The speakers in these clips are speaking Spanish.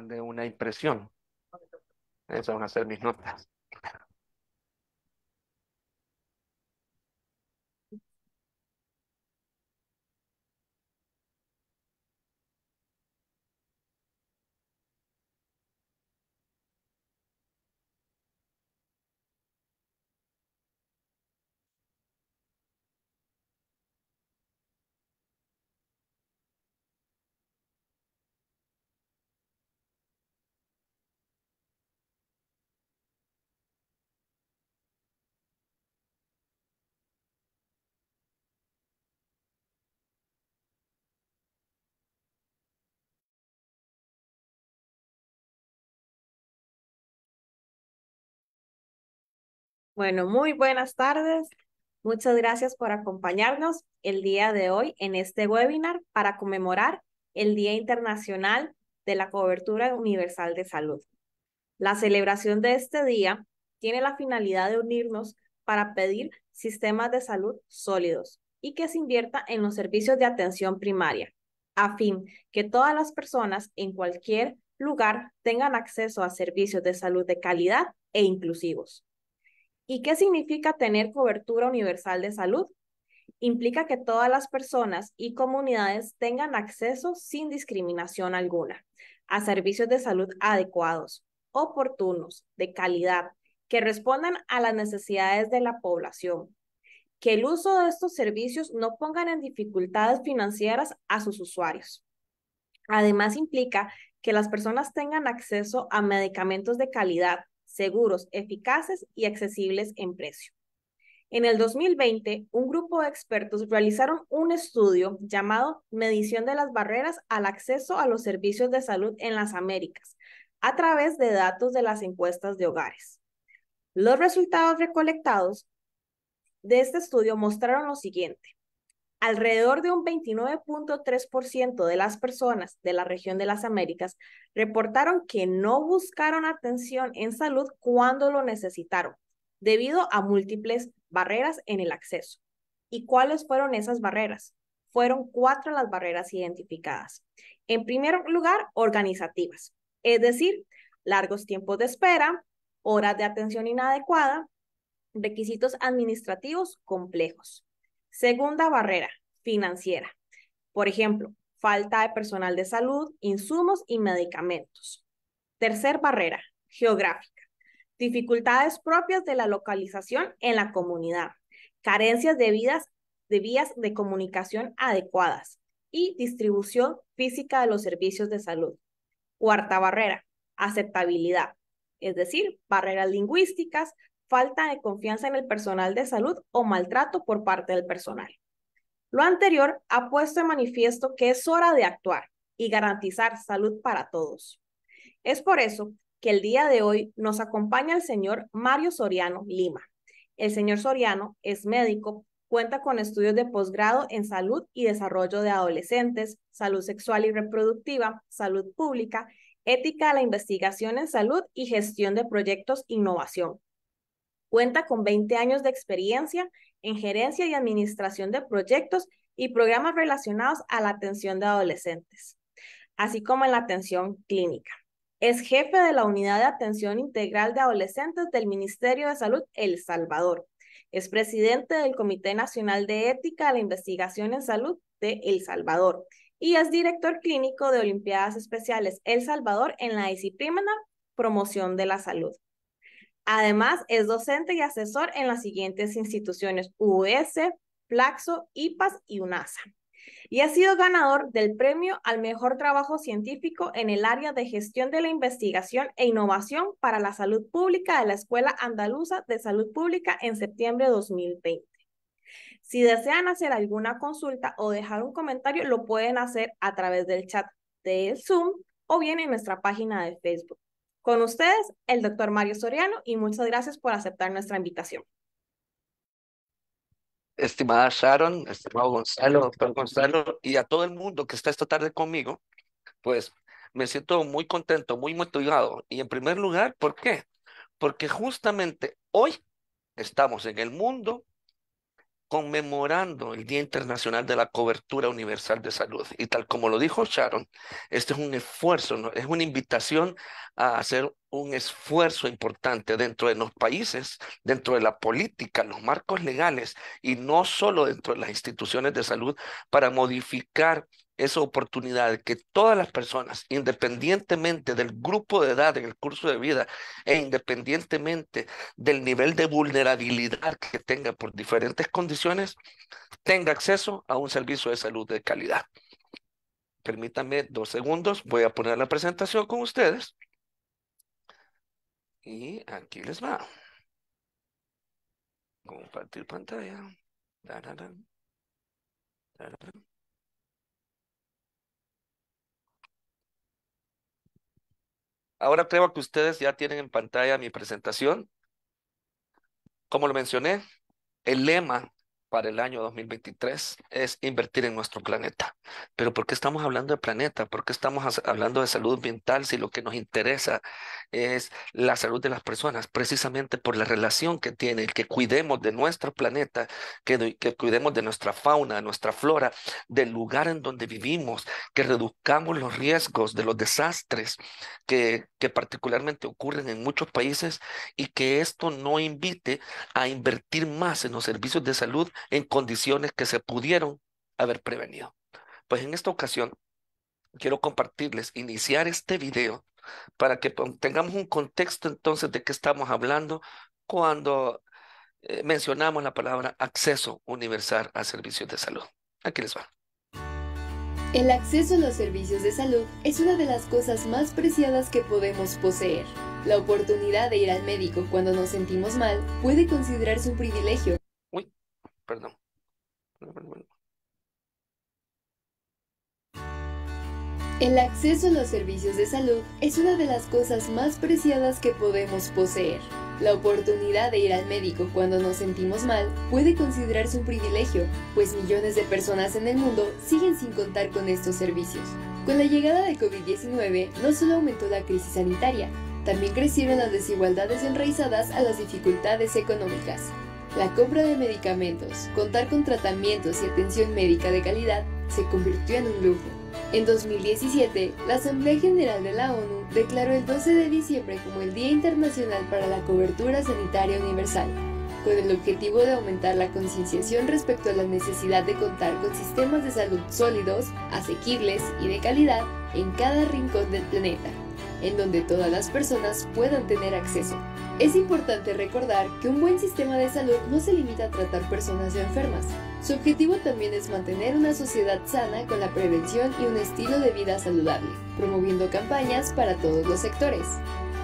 de una impresión. Esas van a ser mis notas. Bueno, muy buenas tardes. Muchas gracias por acompañarnos el día de hoy en este webinar para conmemorar el Día Internacional de la Cobertura Universal de Salud. La celebración de este día tiene la finalidad de unirnos para pedir sistemas de salud sólidos y que se invierta en los servicios de atención primaria, a fin que todas las personas en cualquier lugar tengan acceso a servicios de salud de calidad e inclusivos. ¿Y qué significa tener cobertura universal de salud? Implica que todas las personas y comunidades tengan acceso sin discriminación alguna a servicios de salud adecuados, oportunos, de calidad, que respondan a las necesidades de la población. Que el uso de estos servicios no pongan en dificultades financieras a sus usuarios. Además, implica que las personas tengan acceso a medicamentos de calidad, seguros, eficaces y accesibles en precio. En el 2020, un grupo de expertos realizaron un estudio llamado Medición de las barreras al acceso a los servicios de salud en las Américas, a través de datos de las encuestas de hogares. Los resultados recolectados de este estudio mostraron lo siguiente alrededor de un 29.3% de las personas de la región de las Américas reportaron que no buscaron atención en salud cuando lo necesitaron, debido a múltiples barreras en el acceso. ¿Y cuáles fueron esas barreras? Fueron cuatro las barreras identificadas. En primer lugar, organizativas, es decir, largos tiempos de espera, horas de atención inadecuada, requisitos administrativos complejos. Segunda barrera, financiera. Por ejemplo, falta de personal de salud, insumos y medicamentos. Tercer barrera, geográfica. Dificultades propias de la localización en la comunidad. Carencias de, de vías de comunicación adecuadas y distribución física de los servicios de salud. Cuarta barrera, aceptabilidad, es decir, barreras lingüísticas, falta de confianza en el personal de salud o maltrato por parte del personal. Lo anterior ha puesto de manifiesto que es hora de actuar y garantizar salud para todos. Es por eso que el día de hoy nos acompaña el señor Mario Soriano Lima. El señor Soriano es médico, cuenta con estudios de posgrado en salud y desarrollo de adolescentes, salud sexual y reproductiva, salud pública, ética de la investigación en salud y gestión de proyectos innovación. Cuenta con 20 años de experiencia en gerencia y administración de proyectos y programas relacionados a la atención de adolescentes, así como en la atención clínica. Es jefe de la Unidad de Atención Integral de Adolescentes del Ministerio de Salud El Salvador. Es presidente del Comité Nacional de Ética de la Investigación en Salud de El Salvador y es director clínico de Olimpiadas Especiales El Salvador en la disciplina Promoción de la Salud. Además, es docente y asesor en las siguientes instituciones US, Plaxo, IPAS y UNASA. Y ha sido ganador del premio al mejor trabajo científico en el área de gestión de la investigación e innovación para la salud pública de la Escuela Andaluza de Salud Pública en septiembre de 2020. Si desean hacer alguna consulta o dejar un comentario, lo pueden hacer a través del chat de Zoom o bien en nuestra página de Facebook. Con ustedes, el doctor Mario Soriano, y muchas gracias por aceptar nuestra invitación. Estimada Sharon, estimado Gonzalo, Gonzalo, y a todo el mundo que está esta tarde conmigo, pues me siento muy contento, muy motivado. Y en primer lugar, ¿por qué? Porque justamente hoy estamos en el mundo conmemorando el Día Internacional de la Cobertura Universal de Salud. Y tal como lo dijo Sharon, este es un esfuerzo, es una invitación a hacer un esfuerzo importante dentro de los países, dentro de la política, los marcos legales y no solo dentro de las instituciones de salud para modificar esa oportunidad de que todas las personas, independientemente del grupo de edad en el curso de vida e independientemente del nivel de vulnerabilidad que tenga por diferentes condiciones, tenga acceso a un servicio de salud de calidad. Permítanme dos segundos, voy a poner la presentación con ustedes. Y aquí les va. Compartir pantalla. Ahora creo que ustedes ya tienen en pantalla mi presentación. Como lo mencioné, el lema para el año 2023 es invertir en nuestro planeta. Pero ¿por qué estamos hablando de planeta? ¿Por qué estamos hablando de salud ambiental si lo que nos interesa es la salud de las personas? Precisamente por la relación que tiene, el que cuidemos de nuestro planeta, que, cuidemos de nuestra fauna, de nuestra flora, del lugar en donde vivimos, que reduzcamos los riesgos de los desastres que particularmente ocurren en muchos países y que esto no invite a invertir más en los servicios de salud en condiciones que se pudieron haber prevenido. Pues en esta ocasión quiero compartirles, iniciar este video para que tengamos un contexto entonces de qué estamos hablando cuando eh, mencionamos la palabra acceso universal a servicios de salud. Aquí les va. El acceso a los servicios de salud es una de las cosas más preciadas que podemos poseer. La oportunidad de ir al médico cuando nos sentimos mal puede considerarse un privilegio Perdón. El acceso a los servicios de salud es una de las cosas más preciadas que podemos poseer. La oportunidad de ir al médico cuando nos sentimos mal puede considerarse un privilegio, pues millones de personas en el mundo siguen sin contar con estos servicios. Con la llegada de COVID-19 no solo aumentó la crisis sanitaria, también crecieron las desigualdades enraizadas a las dificultades económicas. La compra de medicamentos, contar con tratamientos y atención médica de calidad se convirtió en un lujo. En 2017, la Asamblea General de la ONU declaró el 12 de diciembre como el Día Internacional para la Cobertura Sanitaria Universal, con el objetivo de aumentar la concienciación respecto a la necesidad de contar con sistemas de salud sólidos, asequibles y de calidad en cada rincón del planeta en donde todas las personas puedan tener acceso. Es importante recordar que un buen sistema de salud no se limita a tratar personas enfermas. Su objetivo también es mantener una sociedad sana con la prevención y un estilo de vida saludable, promoviendo campañas para todos los sectores.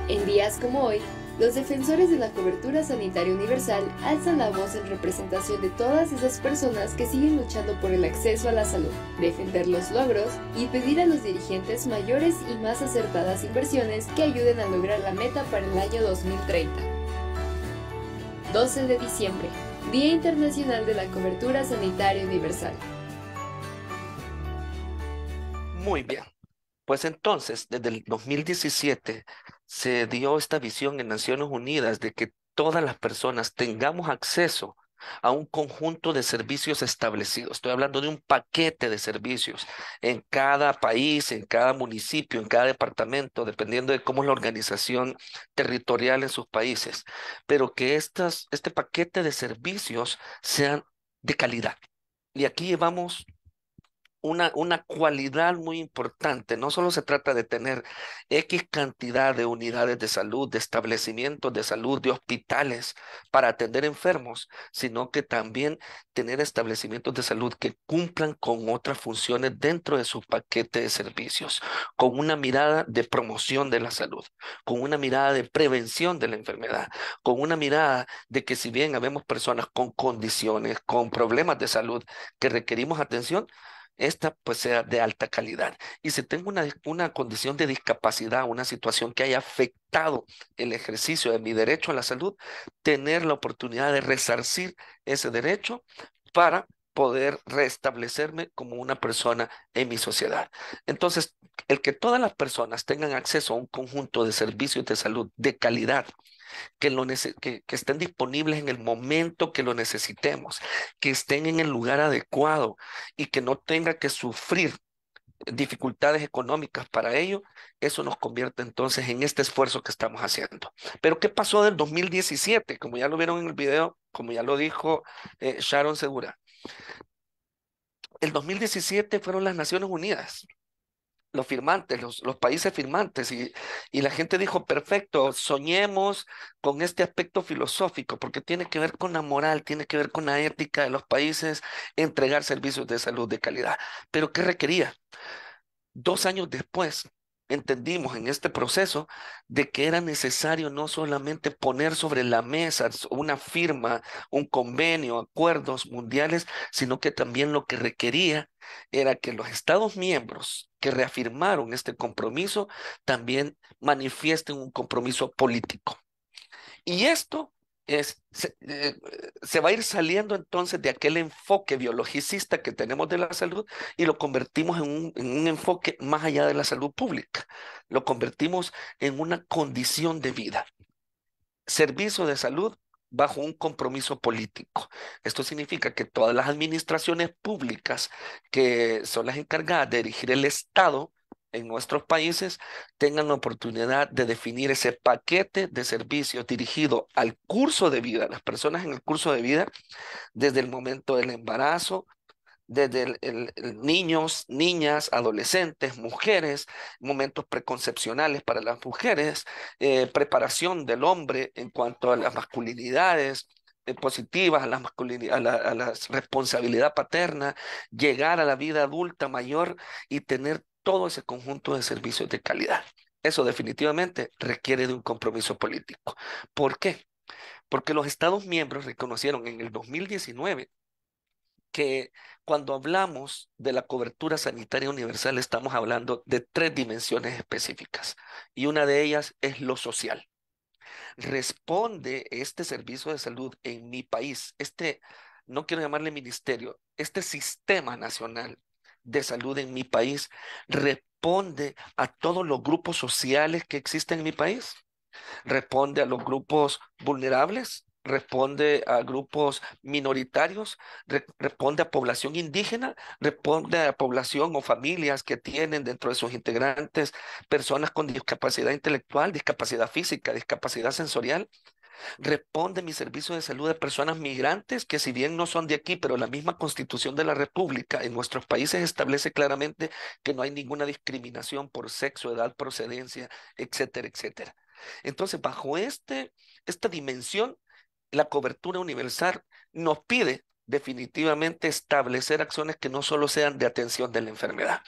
En días como hoy, los defensores de la cobertura sanitaria universal alzan la voz en representación de todas esas personas que siguen luchando por el acceso a la salud, defender los logros y pedir a los dirigentes mayores y más acertadas inversiones que ayuden a lograr la meta para el año 2030. 12 de diciembre, Día Internacional de la Cobertura Sanitaria Universal. Muy bien. Pues entonces, desde el 2017 se dio esta visión en Naciones Unidas de que todas las personas tengamos acceso a un conjunto de servicios establecidos. Estoy hablando de un paquete de servicios en cada país, en cada municipio, en cada departamento, dependiendo de cómo es la organización territorial en sus países, pero que estas, este paquete de servicios sean de calidad. Y aquí llevamos una, cualidad muy importante. No solo se trata de tener X cantidad de unidades de salud, de establecimientos de salud, de hospitales para atender enfermos, sino que también tener establecimientos de salud que cumplan con otras funciones dentro de su paquete de servicios, con una mirada de promoción de la salud, con una mirada de prevención de la enfermedad, con una mirada de que si bien habemos personas con condiciones, con problemas de salud que requerimos atención, esta pues sea de alta calidad. Y si tengo una, condición de discapacidad, una situación que haya afectado el ejercicio de mi derecho a la salud, tener la oportunidad de resarcir ese derecho para poder restablecerme como una persona en mi sociedad. Entonces, el que todas las personas tengan acceso a un conjunto de servicios de salud de calidad que, que, estén disponibles en el momento que lo necesitemos, que estén en el lugar adecuado y que no tenga que sufrir dificultades económicas para ello, eso nos convierte entonces en este esfuerzo que estamos haciendo. Pero ¿qué pasó del 2017? Como ya lo vieron en el video, como ya lo dijo eh, Sharon Segura. El 2017 fueron las Naciones Unidas los firmantes, los, países firmantes, y, y, la gente dijo, perfecto, soñemos con este aspecto filosófico, porque tiene que ver con la moral, tiene que ver con la ética de los países, entregar servicios de salud de calidad. Pero ¿qué requería? Dos años después, entendimos en este proceso de que era necesario no solamente poner sobre la mesa una firma, un convenio, acuerdos mundiales, sino que también lo que requería era que los Estados miembros que reafirmaron este compromiso también manifiesten un compromiso político. Y esto eh, se, va a ir saliendo entonces de aquel enfoque biologicista que tenemos de la salud y lo convertimos en un enfoque más allá de la salud pública. Lo convertimos en una condición de vida. Servicio de salud bajo un compromiso político. Esto significa que todas las administraciones públicas que son las encargadas de dirigir el Estado en nuestros países tengan la oportunidad de definir ese paquete de servicios dirigido al curso de vida, las personas en el curso de vida, desde el momento del embarazo, desde el, niños, niñas, adolescentes, mujeres, momentos preconcepcionales para las mujeres, eh, preparación del hombre en cuanto a las masculinidades, eh, positivas, a a la responsabilidad paterna, llegar a la vida adulta mayor y tener todo ese conjunto de servicios de calidad. Eso definitivamente requiere de un compromiso político. ¿Por qué? Porque los Estados miembros reconocieron en el 2019 que cuando hablamos de la cobertura sanitaria universal estamos hablando de tres dimensiones específicas y una de ellas es lo social. Responde este servicio de salud en mi país, este, no quiero llamarle ministerio, este sistema nacional de salud en mi país responde a todos los grupos sociales que existen en mi país, responde a los grupos vulnerables, responde a grupos minoritarios, responde a población indígena, responde a población o familias que tienen dentro de sus integrantes personas con discapacidad intelectual, discapacidad física, discapacidad sensorial. Responde mi servicio de salud a personas migrantes que si bien no son de aquí, pero la misma constitución de la República en nuestros países establece claramente que no hay ninguna discriminación por sexo, edad, procedencia, etcétera, etcétera. Entonces, bajo este, esta dimensión, la cobertura universal nos pide definitivamente establecer acciones que no solo sean de atención de la enfermedad.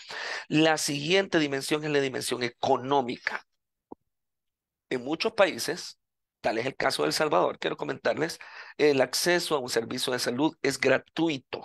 La siguiente dimensión es la dimensión económica. En muchos países, Tal es el caso de Salvador. Quiero comentarles, el acceso a un servicio de salud es gratuito.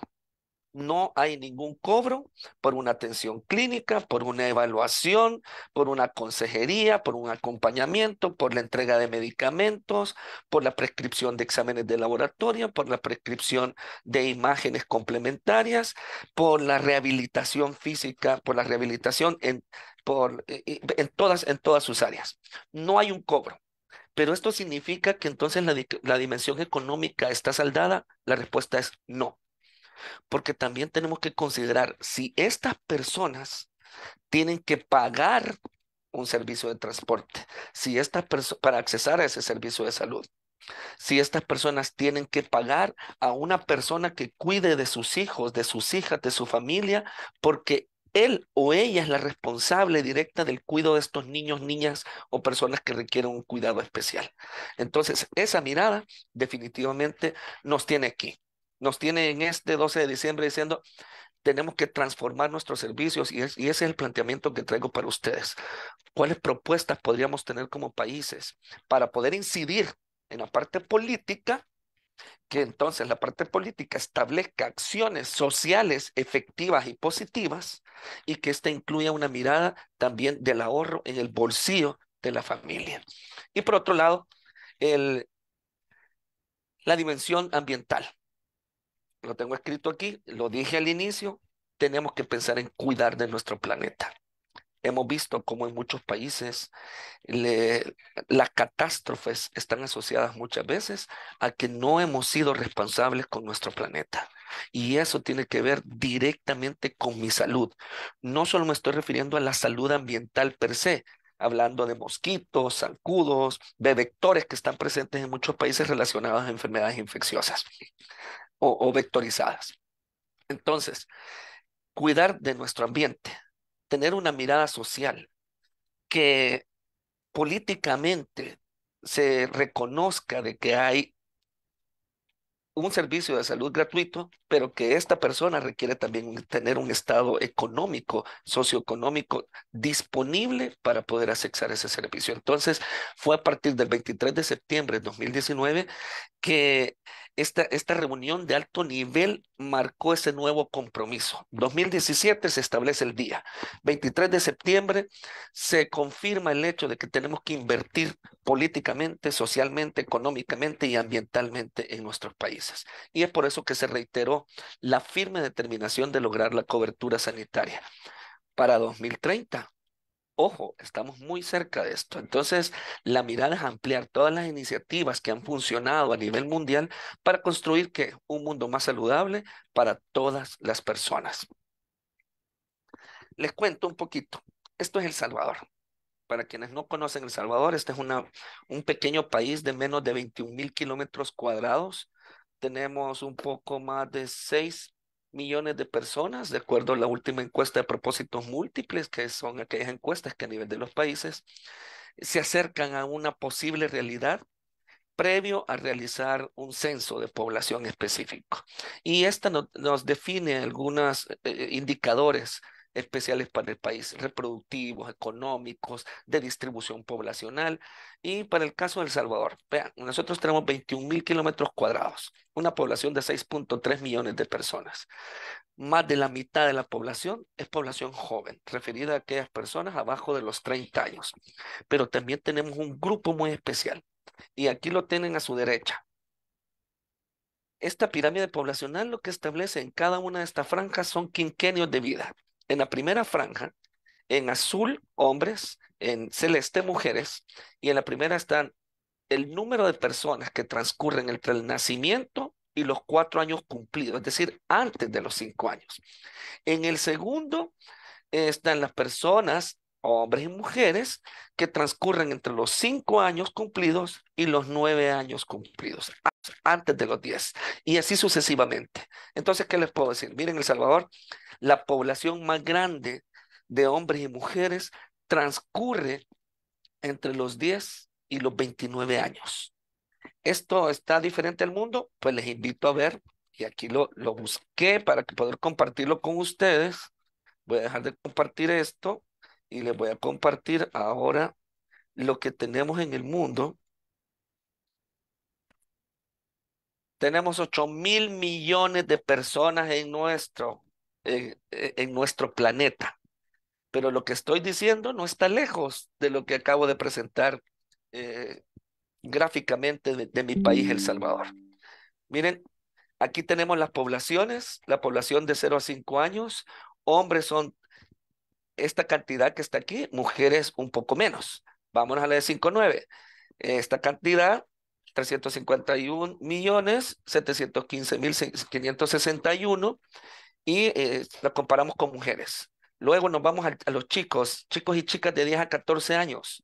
No hay ningún cobro por una atención clínica, por una evaluación, por una consejería, por un acompañamiento, por la entrega de medicamentos, por la prescripción de exámenes de laboratorio, por la prescripción de imágenes complementarias, por la rehabilitación física, por la rehabilitación en, por, eh, eh, en, todas, en todas sus áreas. No hay un cobro. Pero esto significa que entonces la, dimensión económica está saldada. La respuesta es no. Porque también tenemos que considerar si estas personas tienen que pagar un servicio de transporte, si estas personas, para accesar a ese servicio de salud, si estas personas tienen que pagar a una persona que cuide de sus hijos, de sus hijas, de su familia, porque él o ella es la responsable directa del cuidado de estos niños, niñas o personas que requieren un cuidado especial. Entonces, esa mirada definitivamente nos tiene aquí. Nos tiene en este 12 de diciembre diciendo, tenemos que transformar nuestros servicios y, y, ese es el planteamiento que traigo para ustedes. ¿Cuáles propuestas podríamos tener como países para poder incidir en la parte política que entonces la parte política establezca acciones sociales efectivas y positivas y que ésta incluya una mirada también del ahorro en el bolsillo de la familia. Y por otro lado, la dimensión ambiental. Lo tengo escrito aquí, lo dije al inicio, tenemos que pensar en cuidar de nuestro planeta. Hemos visto cómo en muchos países las catástrofes están asociadas muchas veces a que no hemos sido responsables con nuestro planeta. Y eso tiene que ver directamente con mi salud. No solo me estoy refiriendo a la salud ambiental per se, hablando de mosquitos, zancudos, de vectores que están presentes en muchos países relacionados a enfermedades infecciosas o vectorizadas. Entonces, cuidar de nuestro ambiente, tener una mirada social, que políticamente se reconozca de que hay un servicio de salud gratuito, pero que esta persona requiere también tener un estado económico, socioeconómico disponible para poder accesar ese servicio. Entonces, fue a partir del 23 de septiembre de 2019 que esta, reunión de alto nivel marcó ese nuevo compromiso. 2017 se establece el día. 23 de septiembre se confirma el hecho de que tenemos que invertir políticamente, socialmente, económicamente y ambientalmente en nuestros países. Y es por eso que se reiteró la firme determinación de lograr la cobertura sanitaria para 2030 Ojo, estamos muy cerca de esto. Entonces, la mirada es ampliar todas las iniciativas que han funcionado a nivel mundial para construir un mundo más saludable para todas las personas. Les cuento un poquito. Esto es El Salvador. Para quienes no conocen El Salvador, este es un pequeño país de menos de 21 mil kilómetros cuadrados. Tenemos un poco más de seis millones de personas, de acuerdo a la última encuesta de propósitos múltiples, que son aquellas encuestas que a nivel de los países se acercan a una posible realidad previo a realizar un censo de población específico. Y esta nos define algunos eh, eh, indicadores especiales para el país, reproductivos, económicos, de distribución poblacional. Y para el caso de El Salvador, vean, nosotros tenemos 21 mil kilómetros cuadrados, una población de 6.3 millones de personas. Más de la mitad de la población es población joven, referida a aquellas personas abajo de los 30 años. Pero también tenemos un grupo muy especial. Y aquí lo tienen a su derecha, esta pirámide poblacional lo que establece en cada una de estas franjas son quinquenios de vida en la primera franja, en azul hombres, en celeste mujeres, y en la primera están el número de personas que transcurren entre el nacimiento y los cuatro años cumplidos, es decir, antes de los cinco años. En el segundo están las personas, hombres y mujeres, que transcurren entre los cinco años cumplidos y los nueve años cumplidos antes de los 10 y así sucesivamente. Entonces, ¿qué les puedo decir? Miren, El Salvador, la población más grande de hombres y mujeres transcurre entre los 10 y los 29 años. ¿Esto está diferente al mundo? Pues les invito a ver, y aquí lo, lo busqué para poder compartirlo con ustedes. Voy a dejar de compartir esto y les voy a compartir ahora lo que tenemos en el mundo Tenemos 8 mil millones de personas en nuestro, eh, eh, en, nuestro planeta. Pero lo que estoy diciendo no está lejos de lo que acabo de presentar eh, gráficamente de, mi país, El Salvador. Miren, aquí tenemos las poblaciones, la población de 0 a 5 años, hombres son esta cantidad que está aquí, mujeres un poco menos. Vámonos a la de 5 9. Esta cantidad 351 millones 715 mil 561 y y eh, la comparamos con mujeres. Luego nos vamos a, los chicos, chicos y chicas de 10 a 14 años,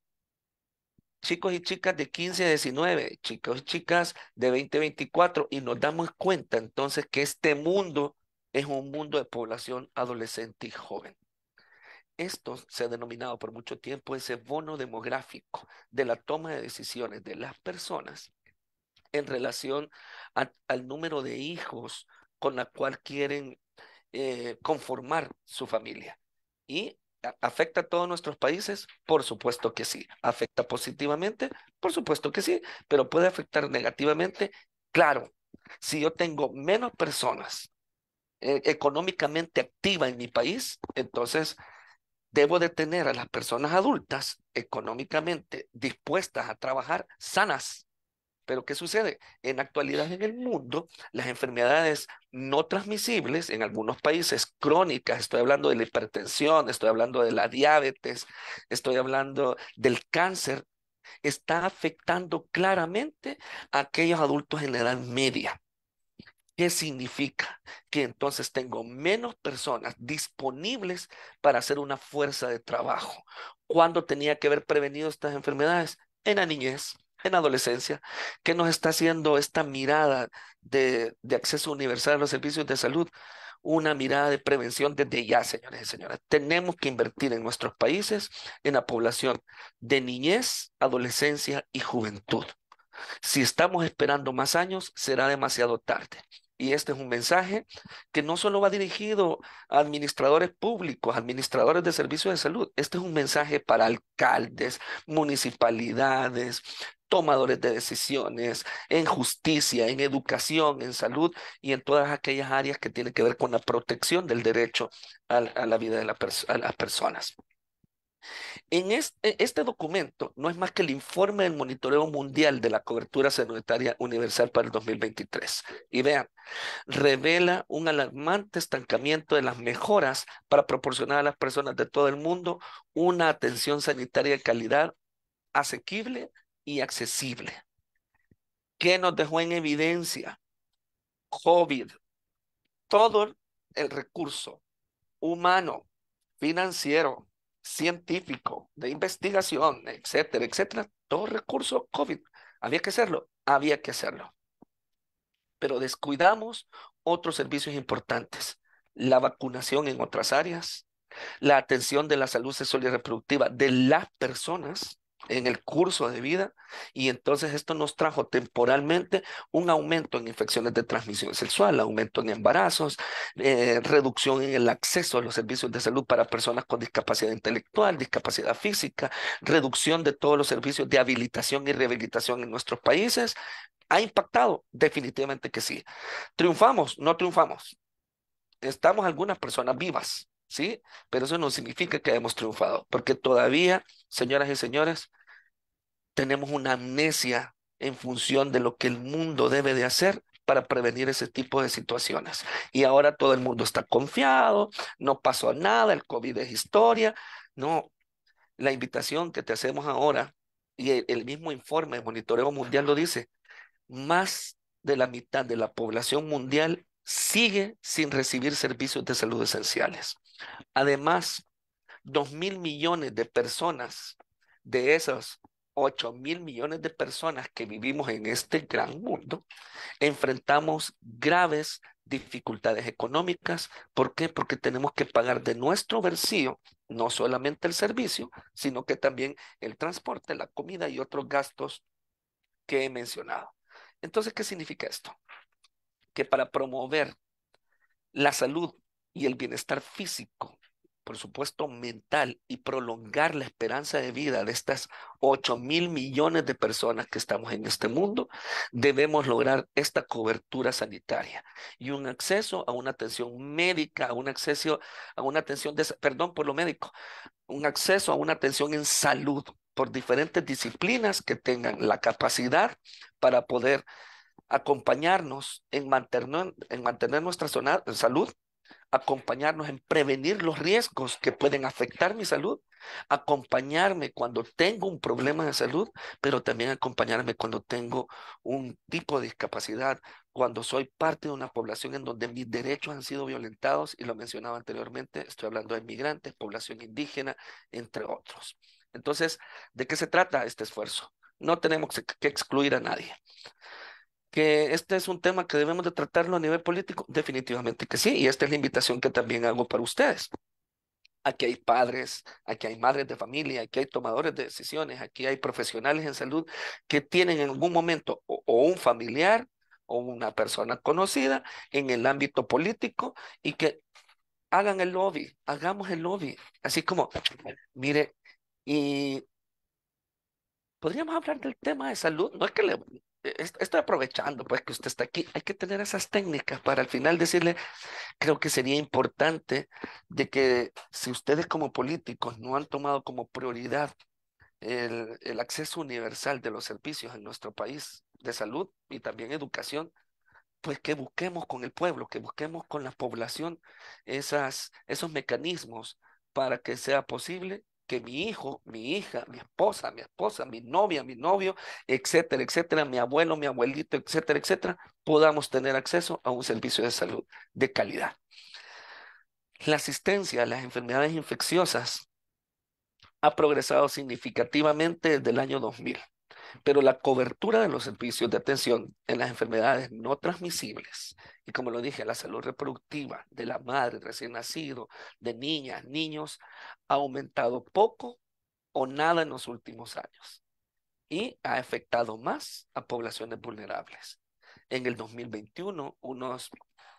chicos y chicas de 15 a 19, chicos y chicas de 20 a 24 y nos damos cuenta entonces que este mundo es un mundo de población adolescente y joven. Esto se ha denominado por mucho tiempo ese bono demográfico de la toma de decisiones de las personas en relación al número de hijos con la cual quieren eh, conformar su familia. ¿Y afecta a todos nuestros países? Por supuesto que sí. ¿Afecta positivamente? Por supuesto que sí, pero puede afectar negativamente. Claro, si yo tengo menos personas eh, económicamente activas en mi país, entonces debo de tener a las personas adultas económicamente dispuestas a trabajar sanas. Pero ¿qué sucede? En actualidad en el mundo, las enfermedades no transmisibles, en algunos países crónicas, estoy hablando de la hipertensión, estoy hablando de la diabetes, estoy hablando del cáncer, está afectando claramente a aquellos adultos en edad media. ¿Qué significa? Que entonces tengo menos personas disponibles para hacer una fuerza de trabajo. ¿Cuándo tenía que haber prevenido estas enfermedades? En la niñez, en la adolescencia. ¿Qué nos está haciendo esta mirada de, acceso universal a los servicios de salud? una mirada de prevención desde ya, señores y señoras. Tenemos que invertir en nuestros países, en la población de niñez, adolescencia y juventud. Si estamos esperando más años, será demasiado tarde. Y este es un mensaje que no solo va dirigido a administradores públicos, administradores de servicios de salud. Este es un mensaje para alcaldes, municipalidades, tomadores de decisiones, en justicia, en educación, en salud y en todas aquellas áreas que tienen que ver con la protección del derecho a, la vida de las personas. En e, este, documento no es más que el informe del monitoreo mundial de la cobertura sanitaria universal para el 2023. Y vean, revela un alarmante estancamiento de las mejoras para proporcionar a las personas de todo el mundo una atención sanitaria de calidad asequible y accesible. ¿Qué nos dejó en evidencia? COVID. Todo el recurso humano, financiero, científico, de investigación, etcétera, etcétera, todo recurso COVID. Había que hacerlo, había que hacerlo. Pero descuidamos otros servicios importantes, la vacunación en otras áreas, la atención de la salud sexual y reproductiva de las personas, en el curso de vida y entonces esto nos trajo temporalmente un aumento en infecciones de transmisión sexual, aumento en embarazos, eh, reducción en el acceso a los servicios de salud para personas con discapacidad intelectual, discapacidad física, reducción de todos los servicios de habilitación y rehabilitación en nuestros países. ¿Ha impactado? Definitivamente que sí. ¿Triunfamos? No triunfamos. Estamos algunas personas vivas, ¿sí? Pero eso no significa que hemos triunfado, porque todavía, señoras y señores, tenemos una amnesia en función de lo que el mundo debe de hacer para prevenir ese tipo de situaciones. Y ahora todo el mundo está confiado, no pasó nada, el COVID es historia. No, la invitación que te hacemos ahora, y el, mismo informe de Monitoreo Mundial lo dice, más de la mitad de la población mundial sigue sin recibir servicios de salud esenciales. Además, dos mil millones de personas de esos 8 mil millones de personas que vivimos en este gran mundo, enfrentamos graves dificultades económicas. ¿Por qué? Porque tenemos que pagar de nuestro bolsillo no solamente el servicio, sino que también el transporte, la comida y otros gastos que he mencionado. Entonces, ¿qué significa esto? Que para promover la salud y el bienestar físico por supuesto, mental y prolongar la esperanza de vida de estas 8 mil millones de personas que estamos en este mundo, debemos lograr esta cobertura sanitaria y un acceso a una atención médica, a un acceso a una atención, de, perdón por lo médico, un acceso a una atención en salud por diferentes disciplinas que tengan la capacidad para poder acompañarnos en mantener, en mantener nuestra zona, salud acompañarnos en prevenir los riesgos que pueden afectar mi salud, acompañarme cuando tengo un problema de salud, pero también acompañarme cuando tengo un tipo de discapacidad, cuando soy parte de una población en donde mis derechos han sido violentados, y lo mencionaba anteriormente, estoy hablando de migrantes, población indígena, entre otros. Entonces, ¿de qué se trata este esfuerzo? No tenemos que excluir a nadie que este es un tema que debemos de tratarlo a nivel político? Definitivamente que sí, y esta es la invitación que también hago para ustedes. Aquí hay padres, aquí hay madres de familia, aquí hay tomadores de decisiones, aquí hay profesionales en salud que tienen en algún momento o, un familiar o una persona conocida en el ámbito político y que hagan el lobby, hagamos el lobby. Así como, mire, y podríamos hablar del tema de salud, no es que le, eh, estoy aprovechando pues que usted está aquí, hay que tener esas técnicas para al final decirle, creo que sería importante de que si ustedes como políticos no han tomado como prioridad el, acceso universal de los servicios en nuestro país de salud y también educación, pues que busquemos con el pueblo, que busquemos con la población esas, esos mecanismos para que sea posible que mi hijo, mi hija, mi esposa, mi esposa, mi novia, mi novio, etcétera, etcétera, mi abuelo, mi abuelito, etcétera, etcétera, podamos tener acceso a un servicio de salud de calidad. La asistencia a las enfermedades infecciosas ha progresado significativamente desde el año 2000 pero la cobertura de los servicios de atención en las enfermedades no transmisibles, y como lo dije, la salud reproductiva de la madre recién nacido, de niñas, niños, ha aumentado poco o nada en los últimos años y ha afectado más a poblaciones vulnerables. En el 2021, unos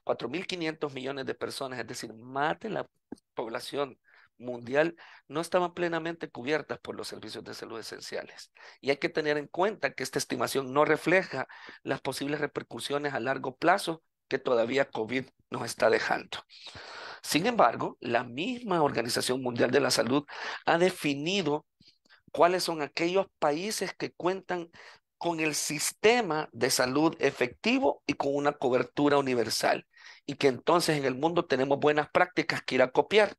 4.500 millones de personas, es decir, más de la población mundial no estaban plenamente cubiertas por los servicios de salud esenciales. Y hay que tener en cuenta que esta estimación no refleja las posibles repercusiones a largo plazo que todavía COVID nos está dejando. Sin embargo, la misma Organización Mundial de la Salud ha definido cuáles son aquellos países que cuentan con el sistema de salud efectivo y con una cobertura universal. Y que entonces en el mundo tenemos buenas prácticas que ir a copiar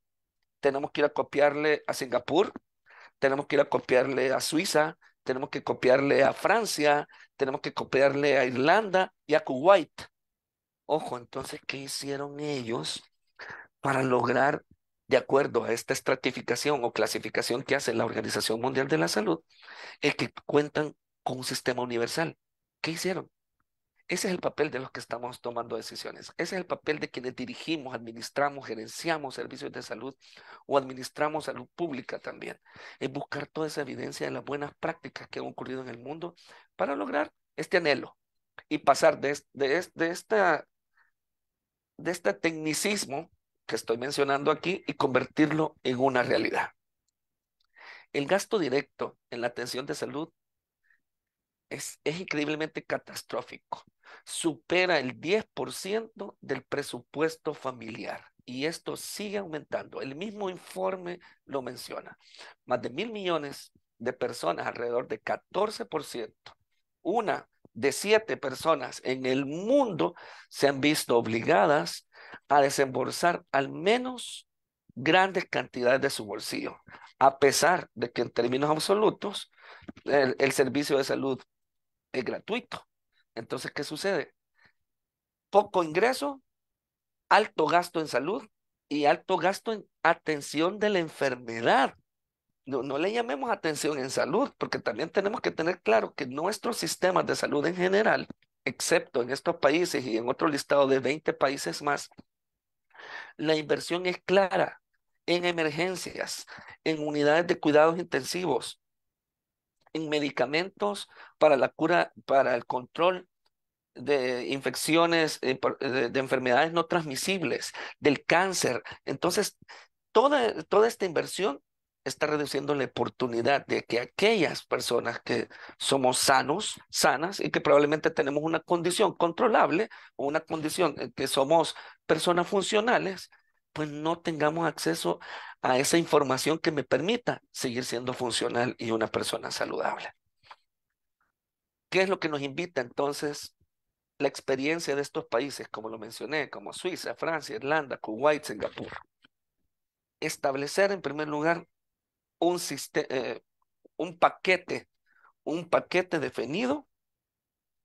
tenemos que ir a copiarle a Singapur, tenemos que ir a copiarle a Suiza, tenemos que copiarle a Francia, tenemos que copiarle a Irlanda y a Kuwait. Ojo, entonces, ¿qué hicieron ellos para lograr, de acuerdo a esta estratificación o clasificación que hace la Organización Mundial de la Salud, el que cuentan con un sistema universal? ¿Qué hicieron? Ese es el papel de los que estamos tomando decisiones. Ese es el papel de quienes dirigimos, administramos, gerenciamos servicios de salud o administramos salud pública también. Es buscar toda esa evidencia de las buenas prácticas que han ocurrido en el mundo para lograr este anhelo y pasar de, de, esta, de este tecnicismo que estoy mencionando aquí y convertirlo en una realidad. El gasto directo en la atención de salud es, increíblemente catastrófico supera el 10% del presupuesto familiar. Y esto sigue aumentando. El mismo informe lo menciona. Más de mil millones de personas, alrededor de 14%, una de siete personas en el mundo se han visto obligadas a desembolsar al menos grandes cantidades de su bolsillo, a pesar de que en términos absolutos el servicio de salud es gratuito. Entonces, ¿qué sucede? Poco ingreso, alto gasto en salud y alto gasto en atención de la enfermedad. No, le llamemos atención en salud, porque también tenemos que tener claro que nuestros sistemas de salud en general, excepto en estos países y en otro listado de 20 países más, la inversión es clara en emergencias, en unidades de cuidados intensivos, en medicamentos para la cura, para el control de infecciones, eh, de, enfermedades no transmisibles, del cáncer. Entonces, toda, toda esta inversión está reduciendo la oportunidad de que aquellas personas que somos sanos, sanas y que probablemente tenemos una condición controlable una condición en eh, que somos personas funcionales, pues no tengamos acceso a esa información que me permita seguir siendo funcional y una persona saludable. ¿Qué es lo que nos invita entonces la experiencia de estos países, como lo mencioné, como Suiza, Francia, Irlanda, Kuwait, Singapur? Establecer en primer lugar un, eh, un paquete, un paquete definido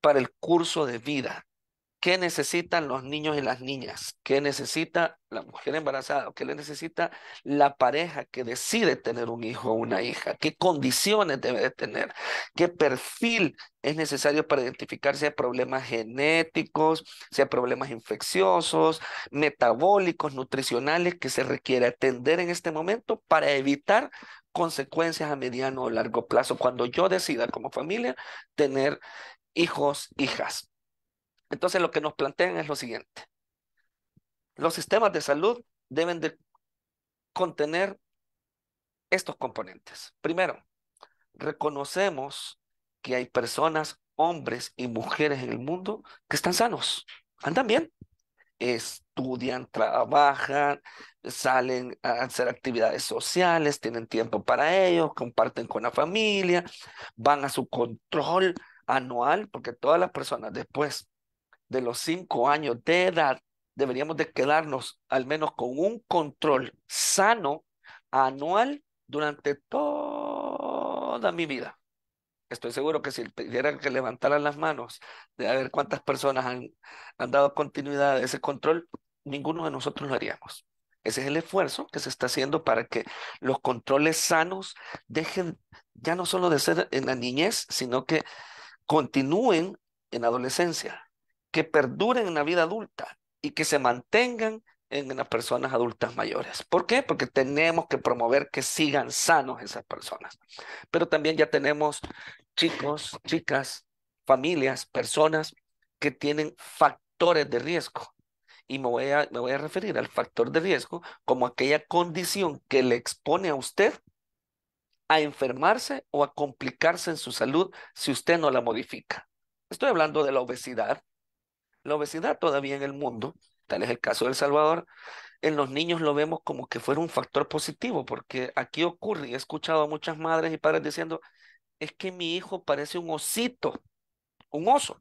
para el curso de vida ¿Qué necesitan los niños y las niñas? ¿Qué necesita la mujer embarazada? ¿Qué le necesita la pareja que decide tener un hijo o una hija? ¿Qué condiciones debe de tener? ¿Qué perfil es necesario para identificar si hay problemas genéticos, si hay problemas infecciosos, metabólicos, nutricionales que se requiere atender en este momento para evitar consecuencias a mediano o largo plazo cuando yo decida como familia tener hijos, hijas? Entonces lo que nos plantean es lo siguiente. Los sistemas de salud deben de contener estos componentes. Primero, reconocemos que hay personas, hombres y mujeres en el mundo que están sanos, andan bien, estudian, trabajan, salen a hacer actividades sociales, tienen tiempo para ellos, comparten con la familia, van a su control anual, porque todas las personas después de los cinco años de edad, deberíamos de quedarnos al menos con un control sano anual durante toda mi vida. Estoy seguro que si pidieran que levantaran las manos de a ver cuántas personas han, dado continuidad a ese control, ninguno de nosotros lo haríamos. Ese es el esfuerzo que se está haciendo para que los controles sanos dejen ya no solo de ser en la niñez, sino que continúen en adolescencia, que perduren en la vida adulta y que se mantengan en las personas adultas mayores. ¿Por qué? Porque tenemos que promover que sigan sanos esas personas. Pero también ya tenemos chicos, chicas, familias, personas que tienen factores de riesgo. Y me voy, a, me voy a referir al factor de riesgo como aquella condición que le expone a usted a enfermarse o a complicarse en su salud si usted no la modifica. Estoy hablando de la obesidad, la obesidad todavía en el mundo, tal es el caso de El Salvador, en los niños lo vemos como que fuera un factor positivo, porque aquí ocurre, y he escuchado a muchas madres y padres diciendo, es que mi hijo parece un osito, un oso.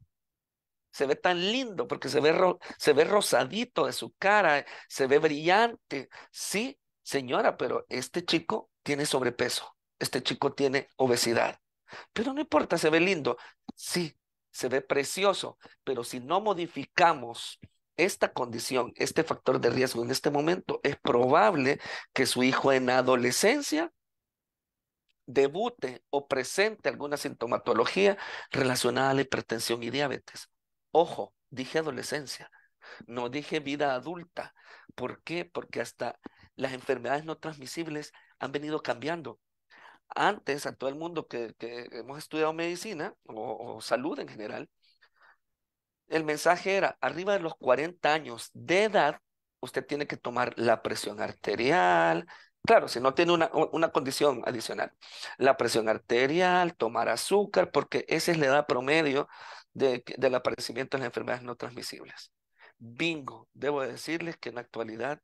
Se ve tan lindo porque se ve, se ve rosadito de su cara, se ve brillante. Sí, señora, pero este chico tiene sobrepeso, este chico tiene obesidad. Pero no importa, se ve lindo. Sí, se ve precioso, pero si no modificamos esta condición, este factor de riesgo en este momento, es probable que su hijo en adolescencia debute o presente alguna sintomatología relacionada a la hipertensión y diabetes. Ojo, dije adolescencia, no dije vida adulta. ¿Por qué? Porque hasta las enfermedades no transmisibles han venido cambiando. Antes, a todo el mundo que, hemos estudiado medicina o, salud en general, el mensaje era, arriba de los 40 años de edad, usted tiene que tomar la presión arterial, Claro, si no tiene una, condición adicional. La presión arterial, tomar azúcar, porque esa es la edad promedio de, del aparecimiento de las enfermedades no transmisibles. Bingo, debo decirles que en la actualidad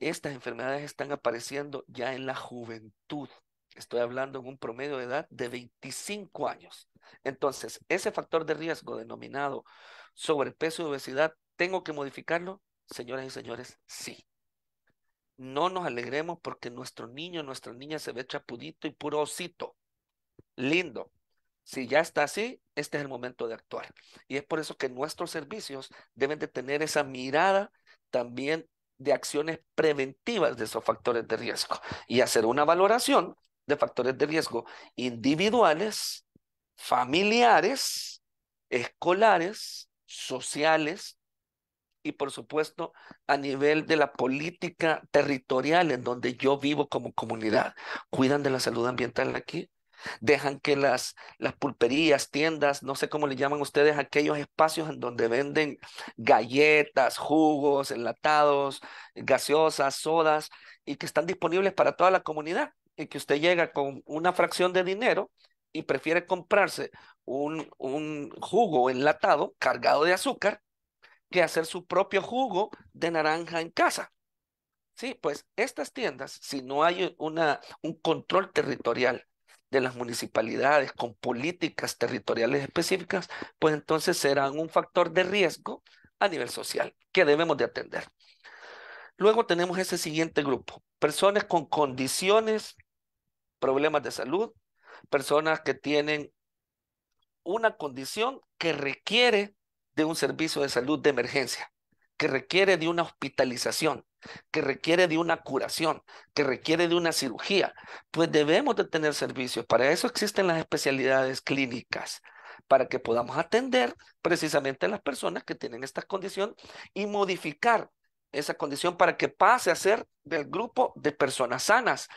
estas enfermedades están apareciendo ya en la juventud. Estoy hablando en un promedio de edad de 25 años. Entonces, ese factor de riesgo denominado sobrepeso y obesidad, ¿tengo que modificarlo? Señoras y señores, sí. No nos alegremos porque nuestro niño, nuestra niña se ve chapudito y puro osito. Lindo. Si ya está así, este es el momento de actuar. Y es por eso que nuestros servicios deben de tener esa mirada también de acciones preventivas de esos factores de riesgo y hacer una valoración de factores de riesgo individuales, familiares, escolares, sociales y por supuesto a nivel de la política territorial en donde yo vivo como comunidad. Cuidan de la salud ambiental aquí, dejan que las, las pulperías, tiendas, no sé cómo le llaman ustedes, aquellos espacios en donde venden galletas, jugos, enlatados, gaseosas, sodas, y que están disponibles para toda la comunidad en que usted llega con una fracción de dinero y prefiere comprarse un, jugo enlatado cargado de azúcar que hacer su propio jugo de naranja en casa. Sí, pues estas tiendas, si no hay una, un control territorial de las municipalidades con políticas territoriales específicas, pues entonces serán un factor de riesgo a nivel social que debemos de atender. Luego tenemos ese siguiente grupo, personas con condiciones problemas de salud, personas que tienen una condición que requiere de un servicio de salud de emergencia, que requiere de una hospitalización, que requiere de una curación, que requiere de una cirugía, pues debemos de tener servicios. Para eso existen las especialidades clínicas, para que podamos atender precisamente a las personas que tienen esta condición y modificar esa condición para que pase a ser del grupo de personas sanas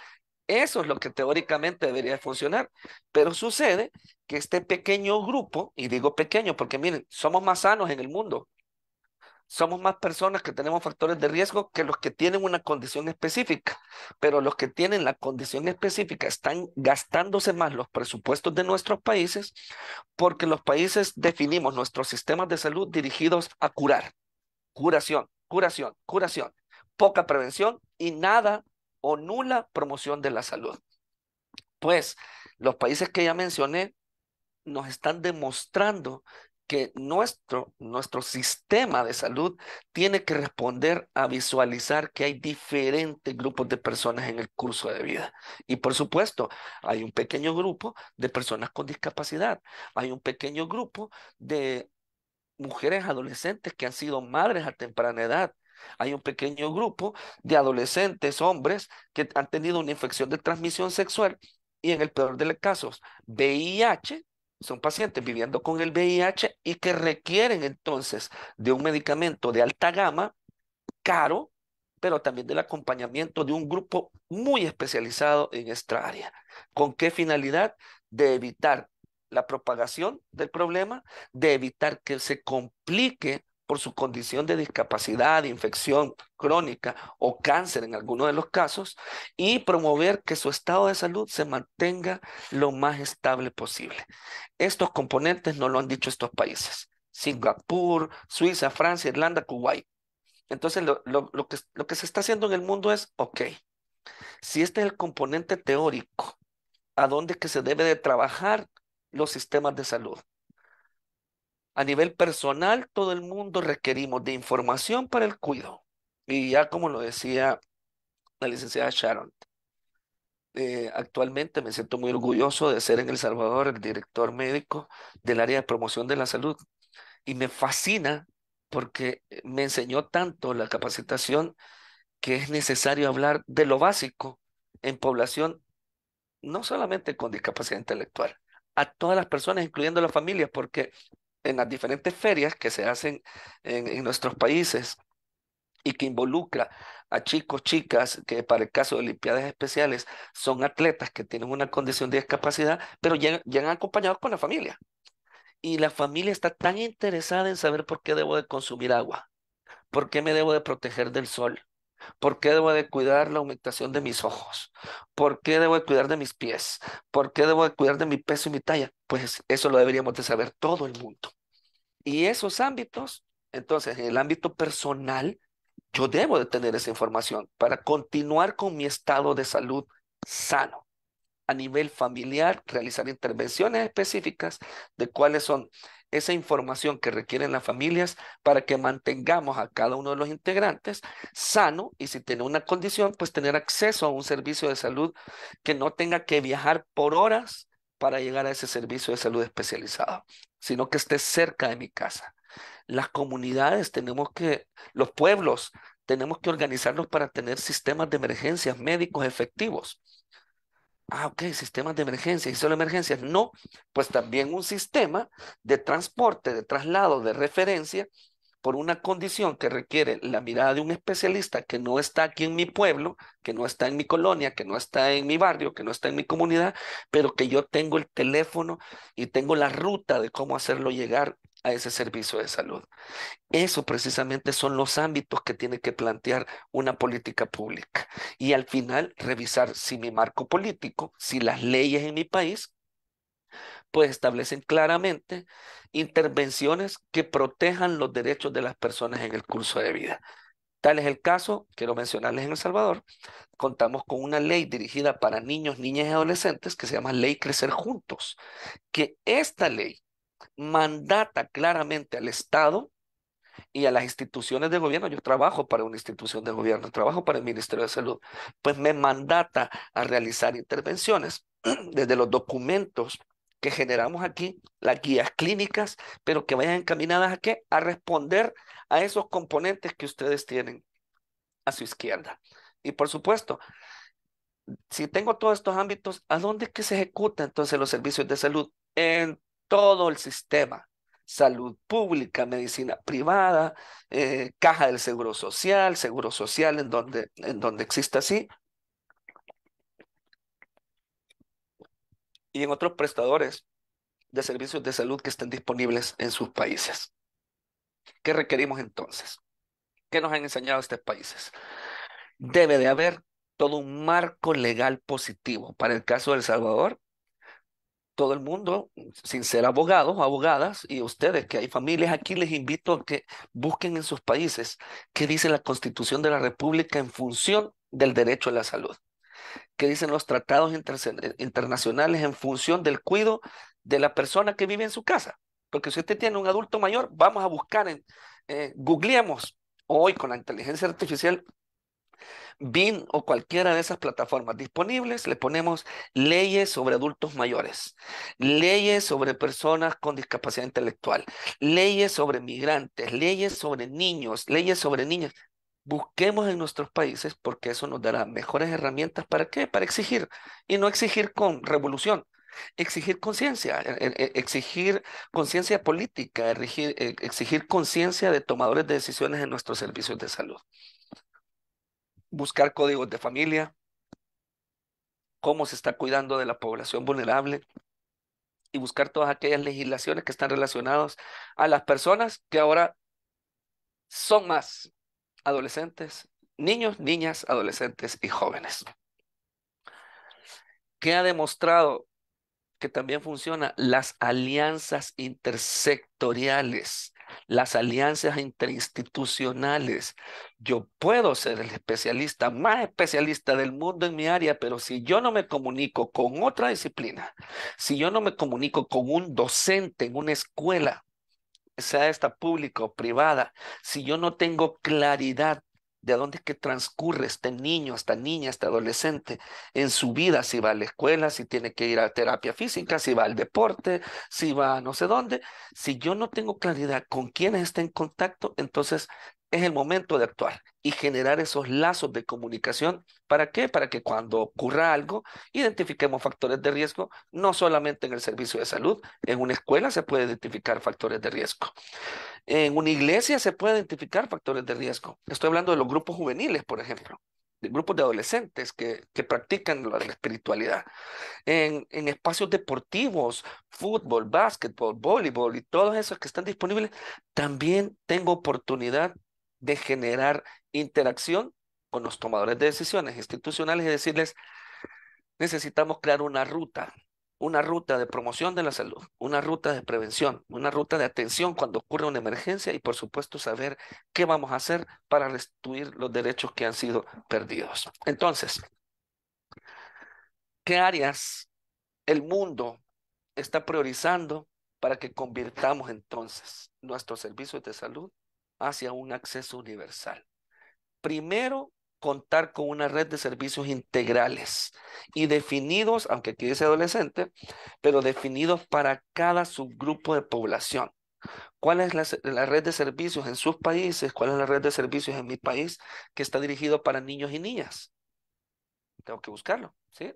eso es lo que teóricamente debería funcionar, pero sucede que este pequeño grupo, y digo pequeño porque miren, somos más sanos en el mundo, somos más personas que tenemos factores de riesgo que los que tienen una condición específica, pero los que tienen la condición específica están gastándose más los presupuestos de nuestros países porque los países definimos nuestros sistemas de salud dirigidos a curar, curación, curación, curación, poca prevención y nada o nula promoción de la salud. Pues los países que ya mencioné nos están demostrando que nuestro, nuestro sistema de salud tiene que responder a visualizar que hay diferentes grupos de personas en el curso de vida. Y por supuesto, hay un pequeño grupo de personas con discapacidad, hay un pequeño grupo de mujeres adolescentes que han sido madres a temprana edad, hay un pequeño grupo de adolescentes, hombres, que han tenido una infección de transmisión sexual y en el peor de los casos, VIH, son pacientes viviendo con el VIH y que requieren entonces de un medicamento de alta gama, caro, pero también del acompañamiento de un grupo muy especializado en esta área. ¿Con qué finalidad? De evitar la propagación del problema, de evitar que se complique por su condición de discapacidad, infección crónica o cáncer en algunos de los casos, y promover que su estado de salud se mantenga lo más estable posible. Estos componentes no lo han dicho estos países. Singapur, Suiza, Francia, Irlanda, Kuwait. Entonces, lo, que, que se está haciendo en el mundo es, ok, si este es el componente teórico, ¿a dónde que se debe de trabajar los sistemas de salud? A nivel personal, todo el mundo requerimos de información para el cuidado. Y ya como lo decía la licenciada Sharon, eh, actualmente me siento muy orgulloso de ser en El Salvador el director médico del área de promoción de la salud. Y me fascina porque me enseñó tanto la capacitación que es necesario hablar de lo básico en población, no solamente con discapacidad intelectual, a todas las personas, incluyendo las familias, porque en las diferentes ferias que se hacen en, nuestros países y que involucra a chicos, chicas, que para el caso de Olimpiadas Especiales son atletas que tienen una condición de discapacidad, pero ya, ya han acompañado con la familia. Y la familia está tan interesada en saber por qué debo de consumir agua, por qué me debo de proteger del sol, por qué debo de cuidar la aumentación de mis ojos, por qué debo de cuidar de mis pies, por qué debo de cuidar de mi peso y mi talla. Pues eso lo deberíamos de saber todo el mundo. Y esos ámbitos, entonces, en el ámbito personal, yo debo de tener esa información para continuar con mi estado de salud sano. A nivel familiar, realizar intervenciones específicas de cuáles son esa información que requieren las familias para que mantengamos a cada uno de los integrantes sano y si tiene una condición, pues tener acceso a un servicio de salud que no tenga que viajar por horas para llegar a ese servicio de salud especializado sino que esté cerca de mi casa. Las comunidades tenemos que, los pueblos tenemos que organizarnos para tener sistemas de emergencias médicos efectivos. Ah, ok, sistemas de emergencias y solo emergencias. No, pues también un sistema de transporte, de traslado, de referencia por una condición que requiere la mirada de un especialista que no está aquí en mi pueblo, que no está en mi colonia, que no está en mi barrio, que no está en mi comunidad, pero que yo tengo el teléfono y tengo la ruta de cómo hacerlo llegar a ese servicio de salud. Eso precisamente son los ámbitos que tiene que plantear una política pública. Y al final revisar si mi marco político, si las leyes en mi país pues establecen claramente intervenciones que protejan los derechos de las personas en el curso de vida. Tal es el caso, quiero mencionarles en El Salvador, contamos con una ley dirigida para niños, niñas y adolescentes que se llama Ley Crecer Juntos, que esta ley mandata claramente al Estado y a las instituciones de gobierno. Yo trabajo para una institución de gobierno, trabajo para el Ministerio de Salud, pues me mandata a realizar intervenciones desde los documentos que generamos aquí, las guías clínicas, pero que vayan encaminadas a qué? A responder a esos componentes que ustedes tienen a su izquierda. Y por supuesto, si tengo todos estos ámbitos, ¿a dónde es que se ejecutan entonces los servicios de salud? En todo el sistema. Salud pública, medicina privada, eh, caja del seguro social, seguro social en donde, en donde exista así, y en otros prestadores de servicios de salud que estén disponibles en sus países. ¿Qué requerimos entonces? ¿Qué nos han enseñado estos países? Debe de haber todo un marco legal positivo. Para el caso de El Salvador, todo el mundo, sin ser abogados, abogadas, y ustedes que hay familias aquí, les invito a que busquen en sus países qué dice la Constitución de la República en función del derecho a la salud que dicen los tratados eh, internacionales en función del cuidado de la persona que vive en su casa. Porque si usted tiene un adulto mayor, vamos a buscar en, eh, hoy con la inteligencia artificial, BIN o cualquiera de esas plataformas disponibles, le ponemos leyes sobre adultos mayores, leyes sobre personas con discapacidad intelectual, leyes sobre migrantes, leyes sobre niños, leyes sobre niñas busquemos en nuestros países porque eso nos dará mejores herramientas para qué, para exigir y no exigir con revolución, exigir conciencia, e, e, e, exigir conciencia política, exigir conciencia de tomadores de decisiones en nuestros servicios de salud. Buscar códigos de familia, cómo se está cuidando de la población vulnerable y buscar todas aquellas legislaciones que están relacionadas a las personas que ahora son más, adolescentes, niños, niñas, adolescentes y jóvenes. Que ha demostrado que también funciona las alianzas intersectoriales, las alianzas interinstitucionales. Yo puedo ser el especialista más especialista del mundo en mi área, pero si yo no me comunico con otra disciplina, si yo no me comunico con un docente en una escuela, sea esta pública o privada, si yo no tengo claridad de dónde es que transcurre este niño, esta niña, este adolescente en su vida, si va a la escuela, si tiene que ir a terapia física, si va al deporte, si va a no sé dónde. Si yo no tengo claridad con quién está en contacto, entonces es el momento de actuar y generar esos lazos de comunicación. ¿Para qué? Para que cuando ocurra algo, identifiquemos factores de riesgo, no solamente en el servicio de salud, en una escuela se puede identificar factores de riesgo, en una iglesia se puede identificar factores de riesgo. Estoy hablando de los grupos juveniles, por ejemplo, de grupos de adolescentes que, que practican la, espiritualidad, en, en espacios deportivos, fútbol, básquetbol, voleibol y todos esos que están disponibles, también tengo oportunidad de generar interacción con los tomadores de decisiones institucionales y decirles, necesitamos crear una ruta, una ruta de promoción de la salud, una ruta de prevención, una ruta de atención cuando ocurre una emergencia y por supuesto saber qué vamos a hacer para restituir los derechos que han sido perdidos. Entonces, ¿qué áreas el mundo está priorizando para que convirtamos entonces nuestros servicios de salud hacia un acceso universal. Primero, contar con una red de servicios integrales y definidos, aunque aquí dice adolescente, pero definidos para cada subgrupo de población. ¿Cuál es la, red de servicios en sus países? ¿Cuál es la red de servicios en mi país que está dirigido para niños y niñas? Tengo que buscarlo, ¿sí?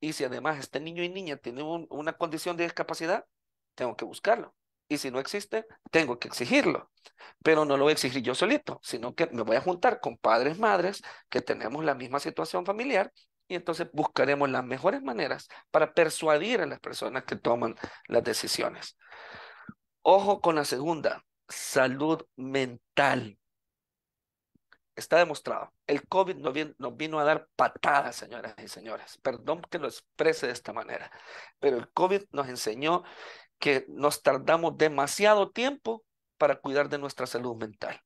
Y si además este niño y niña tiene una condición de discapacidad, tengo que buscarlo. Y si no existe, tengo que exigirlo. Pero no lo voy a exigir yo solito, sino que me voy a juntar con padres, madres que tenemos la misma situación familiar y entonces buscaremos las mejores maneras para persuadir a las personas que toman las decisiones. Ojo con la segunda, salud mental. Está demostrado. El COVID nos vino a dar patadas, señoras y señores. Perdón que lo exprese de esta manera, pero el COVID nos enseñó que nos tardamos demasiado tiempo para cuidar de nuestra salud mental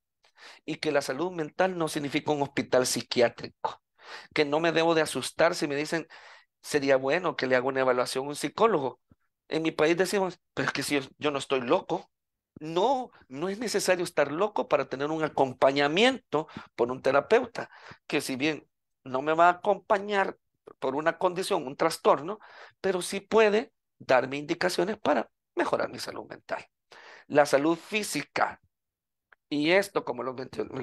y que la salud mental no significa un hospital psiquiátrico, que no me debo de asustar si me dicen, sería bueno que le haga una evaluación a un psicólogo. En mi país decimos, pero es que si yo, yo no estoy loco, no, no es necesario estar loco para tener un acompañamiento por un terapeuta, que si bien no me va a acompañar por una condición, un trastorno, pero sí puede darme indicaciones para mejorar mi salud mental. La salud física. Y esto, como lo,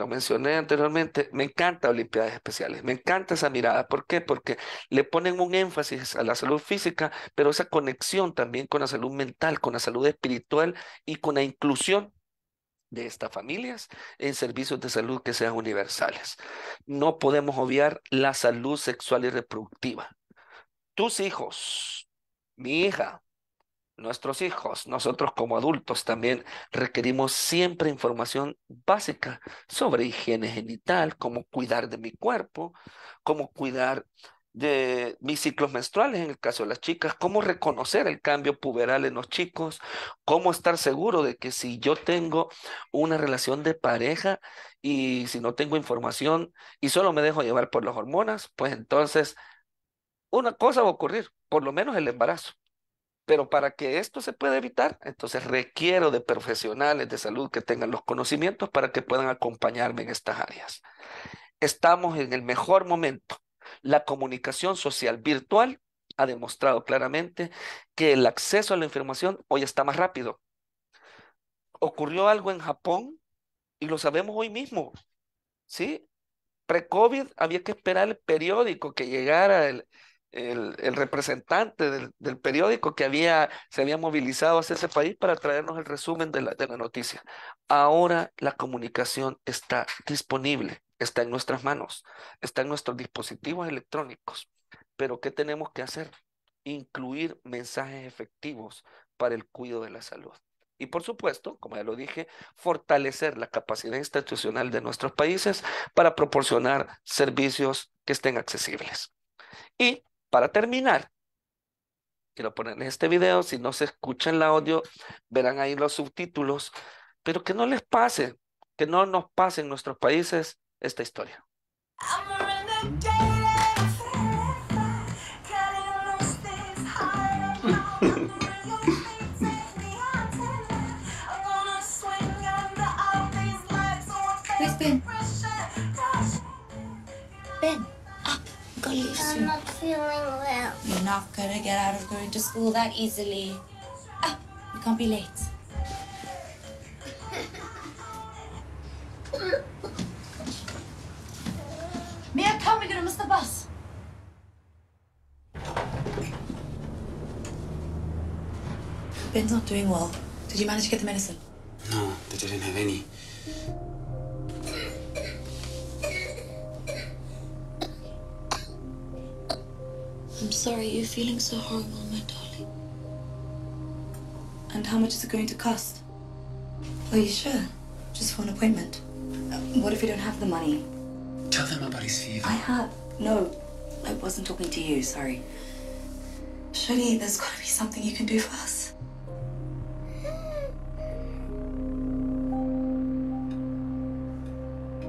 mencioné anteriormente, me encanta Olimpiadas Especiales, me encanta esa mirada. ¿Por qué? Porque le ponen un énfasis a la salud física, pero esa conexión también con la salud mental, con la salud espiritual y con la inclusión de estas familias en servicios de salud que sean universales. No podemos obviar la salud sexual y reproductiva. Tus hijos, mi hija, nuestros hijos, nosotros como adultos también requerimos siempre información básica sobre higiene genital, cómo cuidar de mi cuerpo, cómo cuidar de mis ciclos menstruales en el caso de las chicas, cómo reconocer el cambio puberal en los chicos, cómo estar seguro de que si yo tengo una relación de pareja y si no tengo información y solo me dejo llevar por las hormonas, pues entonces una cosa va a ocurrir, por lo menos el embarazo. Pero para que esto se pueda evitar, entonces requiero de profesionales de salud que tengan los conocimientos para que puedan acompañarme en estas áreas. Estamos en el mejor momento. La comunicación social virtual ha demostrado claramente que el acceso a la información hoy está más rápido. Ocurrió algo en Japón y lo sabemos hoy mismo. ¿sí? Pre-COVID había que esperar el periódico que llegara el, el, representante del, periódico que había, se había movilizado hacia ese país para traernos el resumen de la, de la noticia. Ahora la comunicación está disponible, está en nuestras manos, está en nuestros dispositivos electrónicos. Pero ¿qué tenemos que hacer? Incluir mensajes efectivos para el cuidado de la salud. Y por supuesto, como ya lo dije, fortalecer la capacidad institucional de nuestros países para proporcionar servicios que estén accesibles. Y para terminar, quiero ponerles este video, si no se escucha el audio, verán ahí los subtítulos, pero que no les pase, que no nos pase en nuestros países esta historia. I'm not feeling well. You're not gonna get out of going to school that easily. Ah, you can't be late. Mia, come, we're gonna miss the bus. Ben's not doing well. Did you manage to get the medicine? No, they didn't have any. I'm sorry you're feeling so horrible, my darling. And how much is it going to cost? Are you sure? Just for an appointment. Uh, what if you don't have the money? Tell them about his fever. I have. No, I wasn't talking to you, sorry. Surely there's got to be something you can do for us.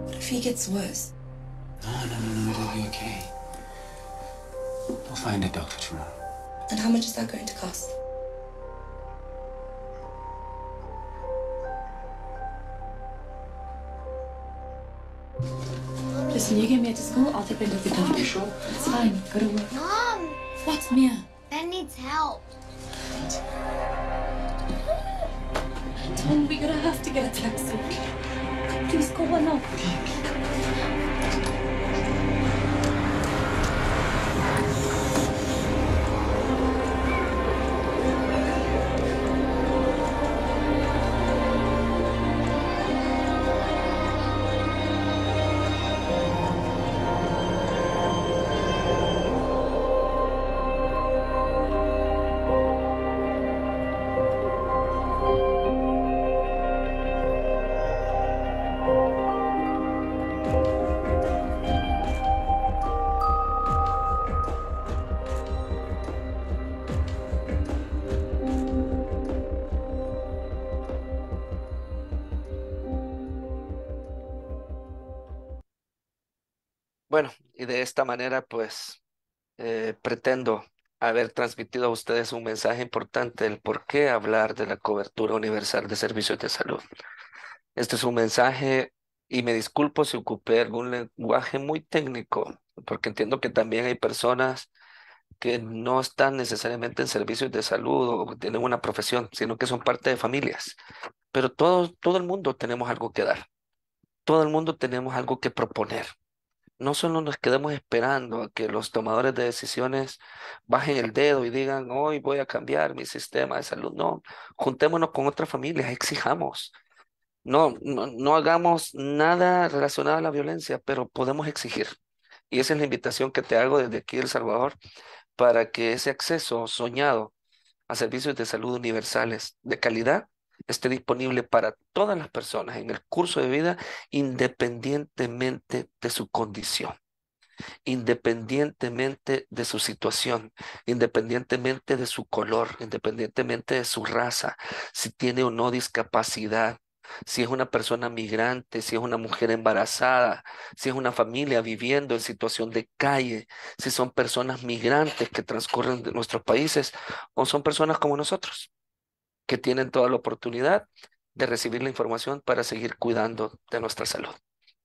What if he gets worse? No, no, no, no, it'll be okay we will find a doctor tomorrow. And how much is that going to cost? Listen, you get me to school, I'll take my doctor the You sure? It's fine. Go to work. Mom! What's Mia? Ben needs help. Tom, we're gonna have to get a taxi. Please go on up. de esta manera, pues, eh, pretendo haber transmitido a ustedes un mensaje importante del por qué hablar de la cobertura universal de servicios de salud. Este es un mensaje y me disculpo si ocupé algún lenguaje muy técnico, porque entiendo que también hay personas que no están necesariamente en servicios de salud o tienen una profesión, sino que son parte de familias. Pero todo, todo el mundo tenemos algo que dar. Todo el mundo tenemos algo que proponer no solo nos quedemos esperando a que los tomadores de decisiones bajen el dedo y digan, hoy voy a cambiar mi sistema de salud. No, juntémonos con otras familias, exijamos. No, no, hagamos nada relacionado a la violencia, pero podemos exigir. Y esa es la invitación que te hago desde aquí, El Salvador, para que ese acceso soñado a servicios de salud universales de calidad esté disponible para todas las personas en el curso de vida, independientemente de su condición, independientemente de su situación, independientemente de su color, independientemente de su raza, si tiene o no discapacidad, si es una persona migrante, si es una mujer embarazada, si es una familia viviendo en situación de calle, si son personas migrantes que transcurren de nuestros países o son personas como nosotros que tienen toda la oportunidad de recibir la información para seguir cuidando de nuestra salud.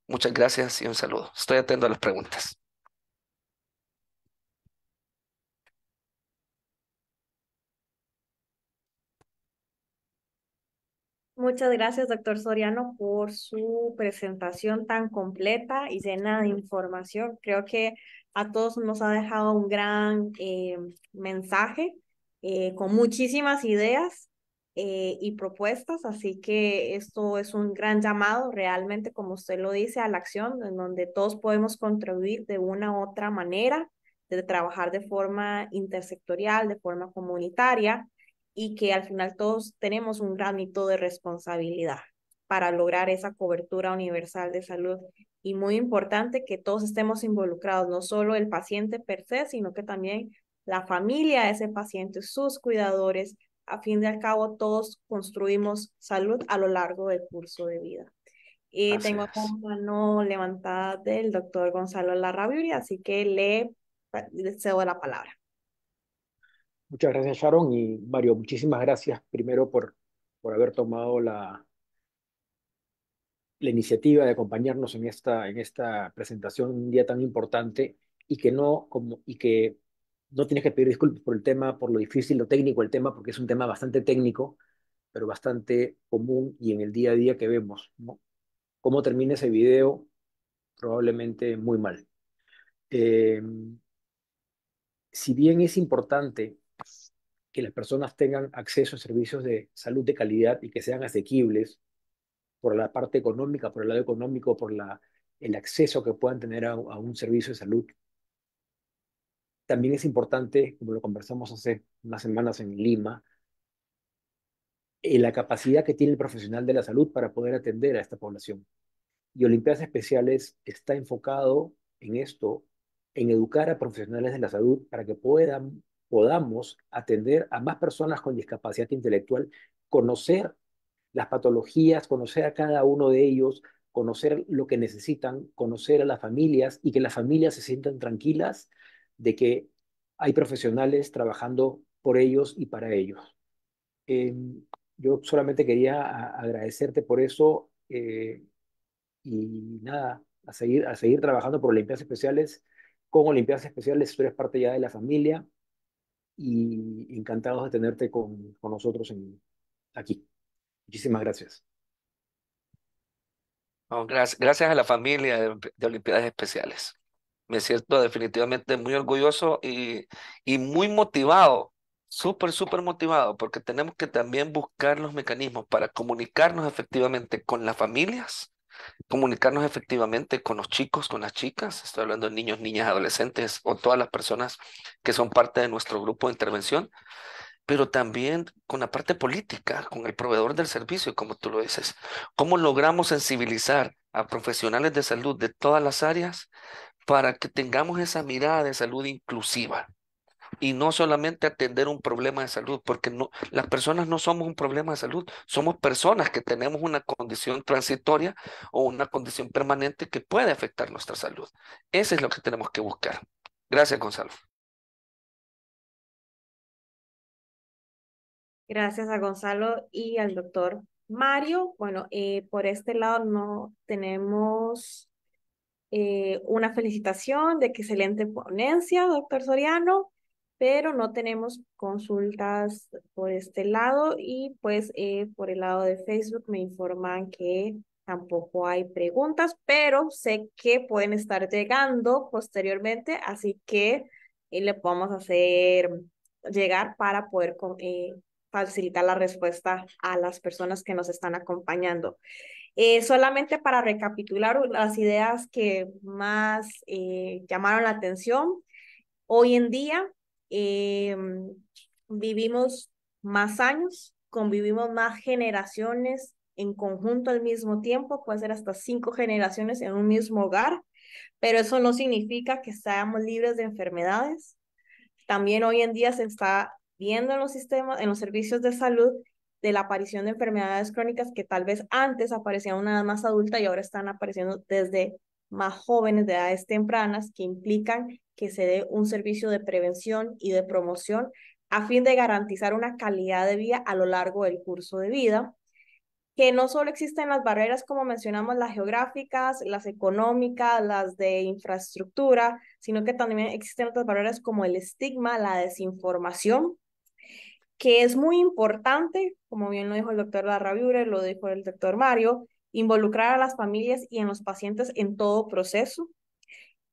Muchas gracias y un saludo. Estoy atento a las preguntas. Muchas gracias, doctor Soriano, por su presentación tan completa y llena de información. Creo que a todos nos ha dejado un gran eh, mensaje eh, con muchísimas ideas eh, y propuestas, así que esto es un gran llamado realmente, como usted lo dice, a la acción, en donde todos podemos contribuir de una u otra manera, de trabajar de forma intersectorial, de forma comunitaria, y que al final todos tenemos un granito de responsabilidad para lograr esa cobertura universal de salud. Y muy importante que todos estemos involucrados, no solo el paciente per se, sino que también la familia de ese paciente, sus cuidadores, a fin de al cabo todos construimos salud a lo largo del curso de vida. Y tengo la mano levantada del doctor Gonzalo Larrabiuri, así que le, deseo cedo la palabra. Muchas gracias Sharon y Mario, muchísimas gracias primero por, por haber tomado la, la iniciativa de acompañarnos en esta, en esta presentación un día tan importante y que no como y que no tienes que pedir disculpas por el tema, por lo difícil, lo técnico el tema, porque es un tema bastante técnico, pero bastante común y en el día a día que vemos, ¿Cómo termina ese video? Probablemente muy mal. Em, si bien es importante que las personas tengan acceso a servicios de salud de calidad y que sean asequibles por la parte económica, por el lado económico, por el acceso que puedan tener a un servicio de salud también es importante, como lo conversamos hace unas semanas en Lima, eh, la capacidad que tiene el profesional de la salud para poder atender a esta población. Y Olimpiadas Especiales está enfocado en esto, en educar a profesionales de la salud para que puedan, podamos atender a más personas con discapacidad intelectual, conocer las patologías, conocer a cada uno de ellos, conocer lo que necesitan, conocer a las familias y que las familias se sientan tranquilas de que hay profesionales trabajando por ellos y para ellos. Eh, yo solamente quería agradecerte por eso eh, y nada, a seguir, a seguir trabajando por Olimpiadas Especiales. Con Olimpiadas Especiales tú eres parte ya de la familia y encantados de tenerte con, nosotros en, aquí. Muchísimas gracias. gracias. a la familia de Olimpiadas Especiales me siento definitivamente muy orgulloso y, y muy motivado, súper, súper motivado, porque tenemos que también buscar los mecanismos para comunicarnos efectivamente con las familias, comunicarnos efectivamente con los chicos, con las chicas, estoy hablando de niños, niñas, adolescentes o todas las personas que son parte de nuestro grupo de intervención, pero también con la parte política, con el proveedor del servicio, como tú lo dices. ¿Cómo logramos sensibilizar a profesionales de salud de todas las áreas para que tengamos esa mirada de salud inclusiva y no solamente atender un problema de salud, porque no, las personas no somos un problema de salud, somos personas que tenemos una condición transitoria o una condición permanente que puede afectar nuestra salud. Eso es lo que tenemos que buscar. Gracias, Gonzalo. Gracias a Gonzalo y al doctor Mario. Bueno, eh, por este lado no tenemos eh, una felicitación de excelente ponencia, doctor Soriano, pero no tenemos consultas por este lado y pues eh, por el lado de Facebook me informan que tampoco hay preguntas, pero sé que pueden estar llegando posteriormente, así que eh, le podemos hacer llegar para poder facilitar la respuesta a las personas que nos están acompañando. Eh, solamente para recapitular las ideas que más eh, llamaron la atención, hoy en día em, vivimos más años, convivimos más generaciones en conjunto al mismo tiempo, puede ser hasta cinco generaciones en un mismo hogar, pero eso no significa que seamos libres de enfermedades. También hoy en día se está viendo en los sistemas, en los servicios de salud, de la aparición de enfermedades crónicas que tal vez antes aparecían una edad más adulta y ahora están apareciendo desde más jóvenes de edades tempranas que implican que se dé un servicio de prevención y de promoción a fin de garantizar una calidad de vida a lo largo del curso de vida, que no solo existen las barreras, como mencionamos, las geográficas, las económicas, las de infraestructura, sino que también existen otras barreras como el estigma, la desinformación, que es muy importante, como bien lo dijo el doctor Larrabiure, lo dijo el doctor Mario, involucrar a las familias y a los pacientes en todo proceso,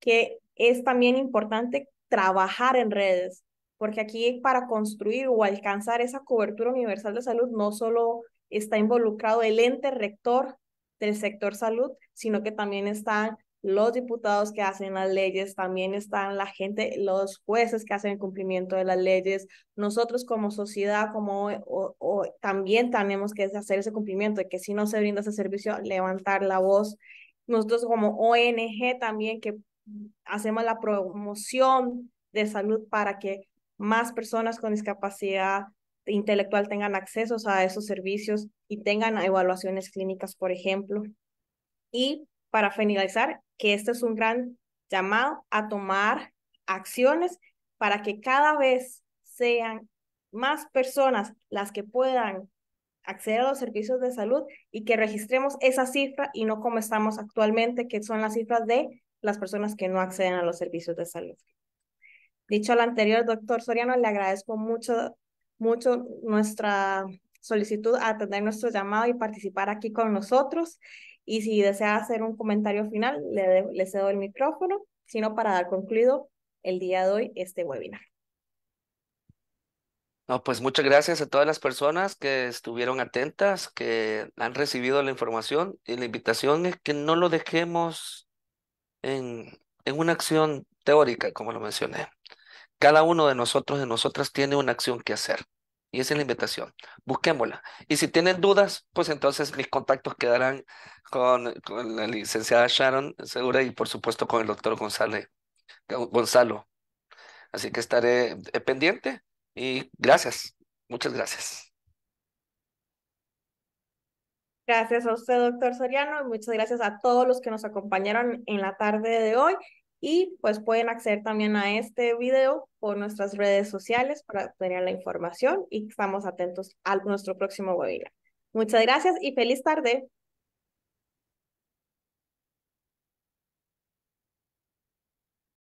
que es también importante trabajar en redes, porque aquí para construir o alcanzar esa cobertura universal de salud no solo está involucrado el ente rector del sector salud, sino que también están los diputados que hacen las leyes, también están la gente, los jueces que hacen el cumplimiento de las leyes. Nosotros como sociedad, como o, también tenemos que hacer ese cumplimiento de que si no se brinda ese servicio, levantar la voz. Nosotros como ONG también que hacemos la promoción de salud para que más personas con discapacidad intelectual tengan acceso a esos servicios y tengan evaluaciones clínicas, por ejemplo. Y para finalizar, que este es un gran llamado a tomar acciones para que cada vez sean más personas las que puedan acceder a los servicios de salud y que registremos esa cifra y no como estamos actualmente, que son las cifras de las personas que no acceden a los servicios de salud. Dicho lo anterior, doctor Soriano, le agradezco mucho, mucho nuestra solicitud a atender nuestro llamado y participar aquí con nosotros. Y si desea hacer un comentario final, le, le cedo el micrófono, sino para dar concluido el día de hoy este webinar. No, pues muchas gracias a todas las personas que estuvieron atentas, que han recibido la información y la invitación es que no lo dejemos en, en una acción teórica, como lo mencioné. Cada uno de nosotros, de nosotras, tiene una acción que hacer. Y esa es la invitación. Busquémosla. Y si tienen dudas, pues entonces mis contactos quedarán con, la licenciada Sharon Segura y por supuesto con el doctor González, Gonzalo. Así que estaré eh, pendiente y gracias. Muchas gracias. Gracias a usted, doctor Soriano, y muchas gracias a todos los que nos acompañaron en la tarde de hoy. Y pues pueden acceder también a este video por nuestras redes sociales para obtener la información y estamos atentos al nuestro próximo webinar. Muchas gracias y feliz tarde.